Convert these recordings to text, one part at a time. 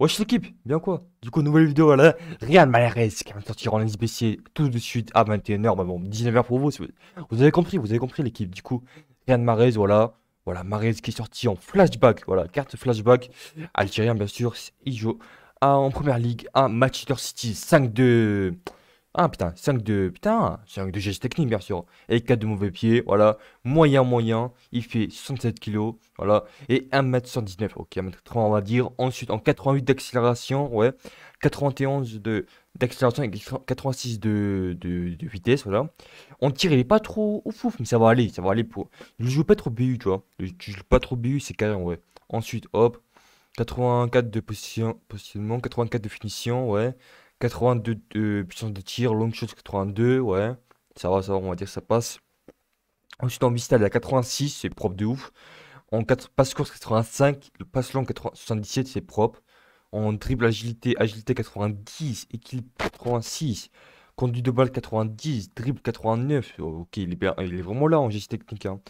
Wesh l'équipe, bien quoi Du coup, nouvelle vidéo, voilà, rien de Malares qui va sortir en SBC tout de suite à 21h, bah, bon, 19h pour vous, vous, avez compris, vous avez compris l'équipe, du coup, rien de Marez, voilà, voilà, Marez qui est sorti en flashback, voilà, carte flashback, algérien bien sûr, il joue en première ligue à Manchester City 5-2, ah putain, 5 de putain, 5 de geste technique bien sûr. Et 4 de mauvais pieds, voilà, moyen moyen, il fait 67 kg, voilà, et 1m79, ok, 1 m 30 on va dire. Ensuite en 88 d'accélération, ouais, 91 de d'accélération et 86 de, vitesse, voilà. on tire, il est pas trop ouf mais ça va aller, ça va aller pour. Je joue pas trop BU, tu vois. Je joue pas trop BU, c'est carré, ouais. Ensuite, hop, 84 de position, positionnement, 84 de finition, ouais. 82 euh, puissance de tir, long shot 82, ouais. Ça va, ça va, on va dire que ça passe. Ensuite en vista, il 86, c'est propre de ouf. En 4, passe course 85, le passe long 77, c'est propre. En dribble agilité, agilité 90, équilibre 86, conduit de balle 90, dribble 89. Ok, il est, bien, il est vraiment là en geste technique. Hein.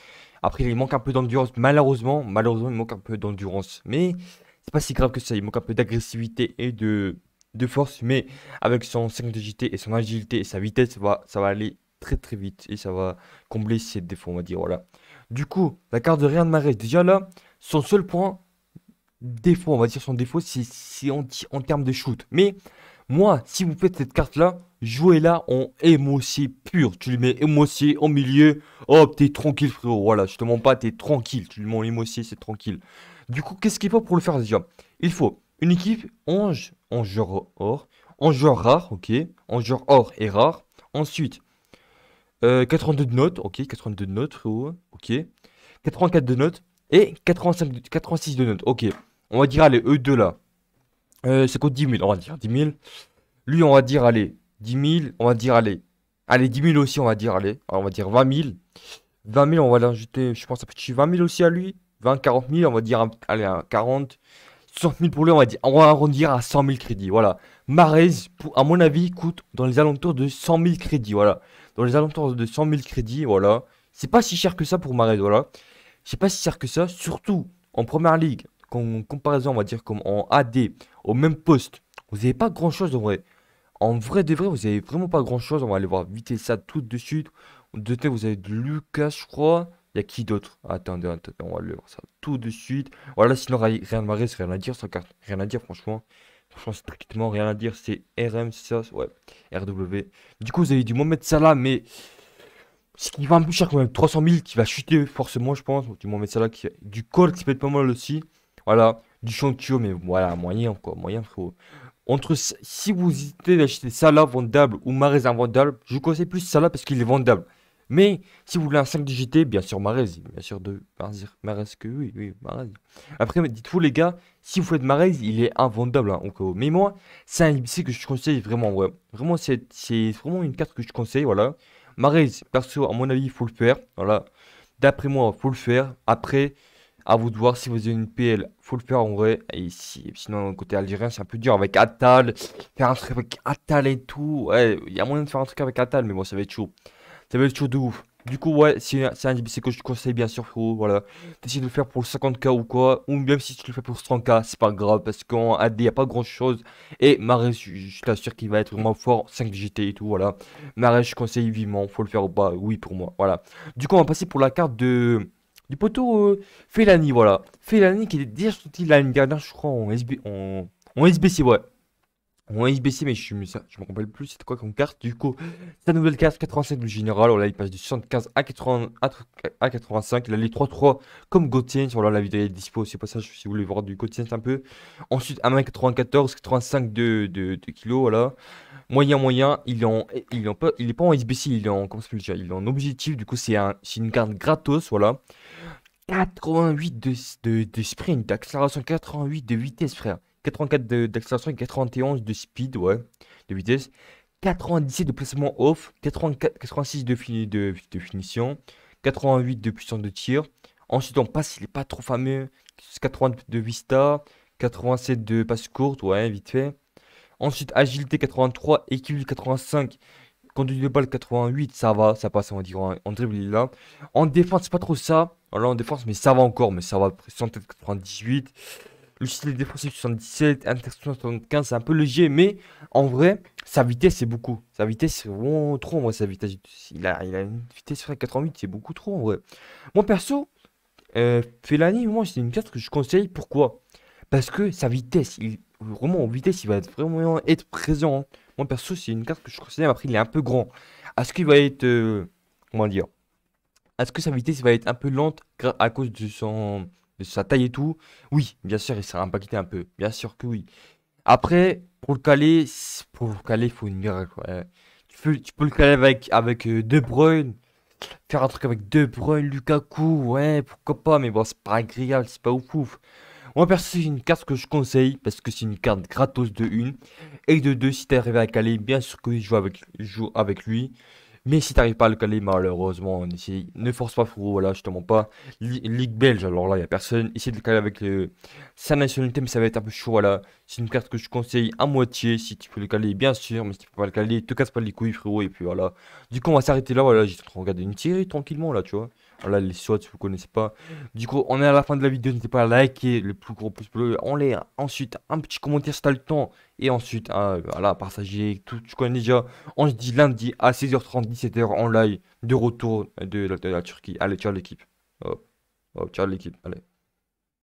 Après, il manque un peu d'endurance. Malheureusement, malheureusement, il manque un peu d'endurance. Mais c'est pas si grave que ça. Il manque un peu d'agressivité et de de force, mais avec son de JT et son agilité et sa vitesse, ça va, ça va aller très très vite et ça va combler ses défauts, on va dire. Voilà. Du coup, la carte de rien de Marais, déjà là, son seul point défaut, on va dire son défaut, c'est en, en termes de shoot. Mais moi, si vous faites cette carte-là, jouez là en émotion pure. Tu lui mets émotion au milieu. Hop, t'es tranquille, frérot. Voilà, je te mens pas, t'es tranquille. Tu lui mets en émotion, c'est tranquille. Du coup, qu'est-ce qu'il faut pour le faire déjà Il faut une équipe 11 en or, en genre rare, ok, en genre or et rare. Ensuite, 82 euh, de notes, ok, 82 de notes, frérot, ok. 84 de notes et 85 86 de notes, ok. On va dire, allez, eux deux là. Euh, ça coûte 10 000, on va dire 10 000. Lui, on va dire, allez, 10 000, on va dire, allez. Allez, 10 000 aussi, on va dire, allez. on va dire 20 000. 20 000, on va l'ajouter, je pense, un petit 20 000 aussi à lui. 20, 40 000, on va dire, allez, 40. 100 000 pour lui, on va, dire, on va arrondir à 100 000 crédits. Voilà. Marez, à mon avis, coûte dans les alentours de 100 000 crédits. Voilà. Dans les alentours de 100 000 crédits, voilà. C'est pas si cher que ça pour Marez, voilà. C'est pas si cher que ça, surtout en première ligue, en comparaison, on va dire, comme en AD, au même poste, vous avez pas grand chose en vrai. En vrai de vrai, vous avez vraiment pas grand chose. On va aller voir vite ça tout de suite. De vous avez de Lucas, je crois. Y'a qui d'autre attendez, attendez, on va le voir ça tout de suite. Voilà, sinon rien de Marais, rien à dire, sans carte, rien à dire franchement. Franchement, strictement rien à dire, c'est RM, ça, ouais, RW. Du coup, vous avez du ça là, mais ce qui va un peu cher quand même, 300 000 qui va chuter forcément, je pense. Du Mohamed Salah, qui... du col qui peut être pas mal aussi. Voilà, du Chantio, mais voilà, moyen quoi, moyen frérot. Entre si vous hésitez d'acheter là, vendable ou Marais invendable, je vous conseille plus là parce qu'il est vendable. Mais si vous voulez un 5 digité, bien sûr Marez, bien sûr de Marez, que oui, oui, Marez. Après, dites-vous les gars, si vous faites Marez, il est invendable hein, Mais moi, c'est un IBC que je conseille vraiment, ouais. Vraiment, c'est vraiment une carte que je conseille, voilà. Marez, perso, à mon avis, il faut le faire, voilà. D'après moi, il faut le faire. Après, à vous de voir si vous avez une PL, il faut le faire en vrai. Et sinon, côté algérien, c'est un peu dur avec Atal, faire un truc avec Atal et tout. Ouais, il y a moyen de faire un truc avec Atal, mais moi ça va être chaud. Ça va être chaud de ouf. Du coup, ouais, c'est un DBC que je te conseille bien sûr, frérot. Voilà. T'essayes de le faire pour 50k ou quoi. Ou même si tu le fais pour 30 k c'est pas grave. Parce qu'en AD, y a pas grand chose. Et Marais, je t'assure qu'il va être vraiment fort. 5 GT et tout, voilà. Marais, je conseille vivement. Faut le faire ou pas. Oui, pour moi. Voilà. Du coup, on va passer pour la carte de. Du poteau euh, Félani, voilà. Félani qui est déjà sorti l'année dernière, je crois, en, SB... en... en SBC, ouais. On SBC IBC, mais je, me, je me rappelle plus c'était quoi comme carte. Du coup, sa nouvelle carte 85 le général, là il passe de 75 à, 80, à 85. Il a les 3-3 comme Gauthier. Sur la vidéo est dispo, c'est pas ça si vous voulez voir du Gauthier un peu. Ensuite, un main 94, 85 de, de, kilos, voilà. Moyen, moyen, il est, en, il, pas en SBC, il est en, il est en objectif, du coup c'est un, une carte gratos, voilà. 88 de, sprint, d'accélération 88 de vitesse, frère. 84 d'accélération et 91 de speed, ouais, de vitesse. 97 de placement off, 86 de, de, finition, 88 de puissance de tir. Ensuite, on passe, il est pas trop fameux. 80 de vista, 87 de passe courte, ouais, vite fait. Ensuite, agilité 83, équilibre 85, conduite de balle 88, ça va, ça passe, on va dire, en, dribble là. En défense, c'est pas trop ça. Alors en défense, mais ça va encore, mais ça va, 98, le style défensif 77, interception 75, c'est un peu léger, mais en vrai, sa vitesse, c'est beaucoup. Sa vitesse, c'est vraiment trop en vrai, sa vitesse. Il a, il a une vitesse sur 88, c'est beaucoup trop en vrai. Moi, perso, euh, Félani, moi, c'est une carte que je conseille. Pourquoi Parce que sa vitesse, il, vraiment en vitesse, il va être vraiment être présent. Mon hein. Moi, perso, c'est une carte que je conseille. Mais après, il est un peu grand. Est-ce qu'il va être. Euh, comment dire Est-ce que sa vitesse va être un peu lente à cause de son sa taille et tout. Oui, bien sûr, il sera impacté un peu. Bien sûr que oui. Après, pour le caler, pour le caler, il faut une miracle. Tu, peux, le caler avec, avec euh, De Bruyne. Faire un truc avec De Bruyne, Lukaku, ouais, pourquoi pas, mais bon, c'est pas agréable, c'est pas ouf ouf. Moi, perso, une carte que je conseille parce que c'est une carte gratos de une et de deux Si t'es arrivé à caler, bien sûr que je joue avec, je joue avec lui. Mais si t'arrives pas à le caler, malheureusement, ne force pas Fourou, voilà, justement pas. Ligue belge, alors là, il n'y a personne. Essaye de le caler avec le... Euh, sa nationalité, mais ça va être un peu chaud, voilà. C'est une carte que je conseille à moitié, si tu peux le caler, bien sûr, mais si tu peux pas le caler, te casse pas les couilles, frérot, et puis voilà. Du coup, on va s'arrêter là, voilà, j'ai en de regarder une série tranquillement, là, tu vois. Voilà les shots, si vous connaissez pas. Du coup, on est à la fin de la vidéo. N'hésitez pas à liker le plus gros pouce bleu en l'air. Ensuite, un petit commentaire si t'as le temps. Et ensuite, euh, voilà, partager tout. Tu connais déjà. On se dit lundi à 16h30, 17h en live de retour de, la Turquie. Allez, ciao l'équipe. ciao l'équipe. Allez.